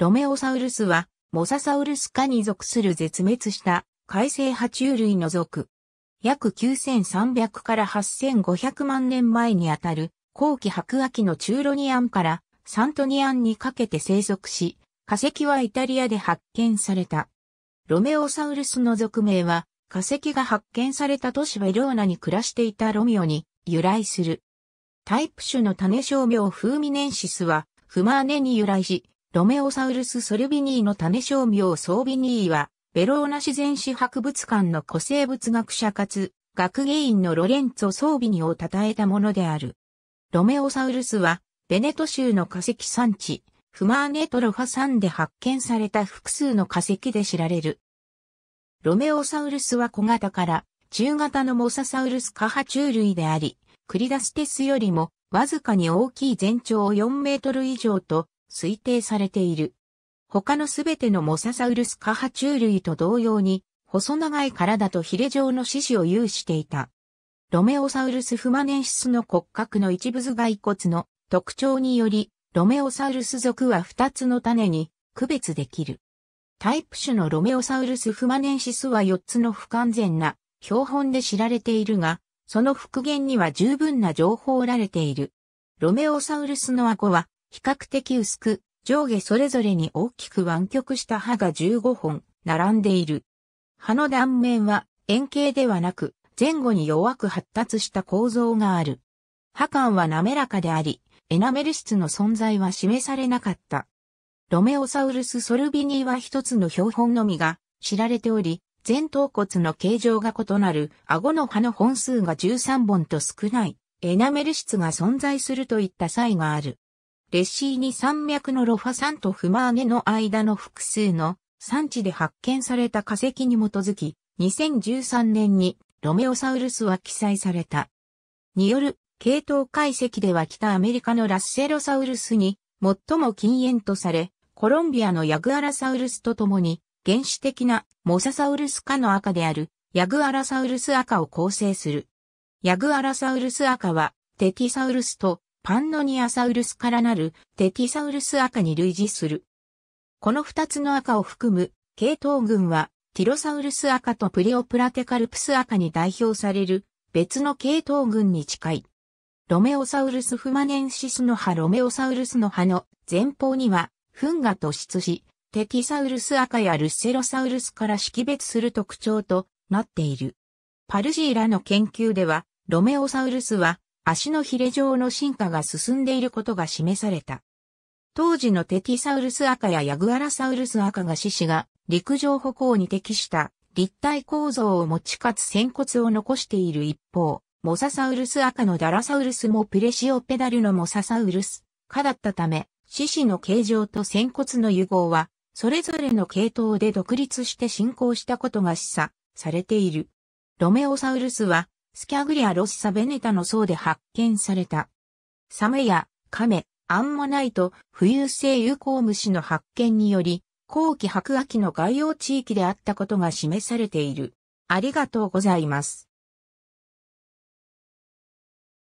ロメオサウルスは、モササウルス科に属する絶滅した海生爬虫類の属。約9300から8500万年前にあたる後期白亜紀のチューロニアンからサントニアンにかけて生息し、化石はイタリアで発見された。ロメオサウルスの属名は、化石が発見された都市ベローナに暮らしていたロミオに由来する。タイプ種の種商名フーミネンシスは、フマーネに由来し、ロメオサウルス・ソリュビニーの種商名ソービニーは、ベローナ自然史博物館の古生物学者かつ、学芸員のロレンツォ・ソービニを称えたものである。ロメオサウルスは、ベネト州の化石産地、フマーネトロファ山で発見された複数の化石で知られる。ロメオサウルスは小型から中型のモササウルス科爬虫類であり、クリダステスよりもわずかに大きい全長4メートル以上と推定されている。他のすべてのモササウルス科爬虫類と同様に、細長い体とヒレ状の四肢を有していた。ロメオサウルスフマネンシスの骨格の一部頭蓋骨の特徴により、ロメオサウルス属は二つの種に区別できる。タイプ種のロメオサウルスフマネンシスは四つの不完全な標本で知られているが、その復元には十分な情報を得られている。ロメオサウルスの顎は比較的薄く、上下それぞれに大きく湾曲した歯が15本並んでいる。歯の断面は円形ではなく前後に弱く発達した構造がある。歯間は滑らかであり、エナメル質の存在は示されなかった。ロメオサウルス・ソルビニーは一つの標本のみが知られており、前頭骨の形状が異なる顎の歯の本数が13本と少ないエナメル質が存在するといった際がある。レッシーニ山脈のロファ山とフマーネの間の複数の産地で発見された化石に基づき、2013年にロメオサウルスは記載された。による系統解析では北アメリカのラッセロサウルスに最も禁煙とされ、コロンビアのヤグアラサウルスと共に原始的なモササウルス科の赤であるヤグアラサウルス赤を構成する。ヤグアラサウルス赤はテティサウルスとパンノニアサウルスからなるテティサウルス赤に類似する。この二つの赤を含む系統群はティロサウルス赤とプレオプラテカルプス赤に代表される別の系統群に近い。ロメオサウルスフマネンシスの葉ロメオサウルスの葉の前方には糞が突出し、テティサウルス赤やルッセロサウルスから識別する特徴となっている。パルジーラの研究では、ロメオサウルスは足のヒレ状の進化が進んでいることが示された。当時のテティサウルス赤やヤグアラサウルス赤が獅子が陸上歩行に適した立体構造を持ちかつ仙骨を残している一方、モササウルス赤のダラサウルスもプレシオペダルのモササウルス科だったため、獅子の形状と仙骨の融合は、それぞれの系統で独立して進行したことが示唆されている。ロメオサウルスはスキャグリア・ロッサ・ベネタの層で発見された。サメやカメ、アンモナイト、浮遊性有効虫の発見により、後期白亜紀の概要地域であったことが示されている。ありがとうございます。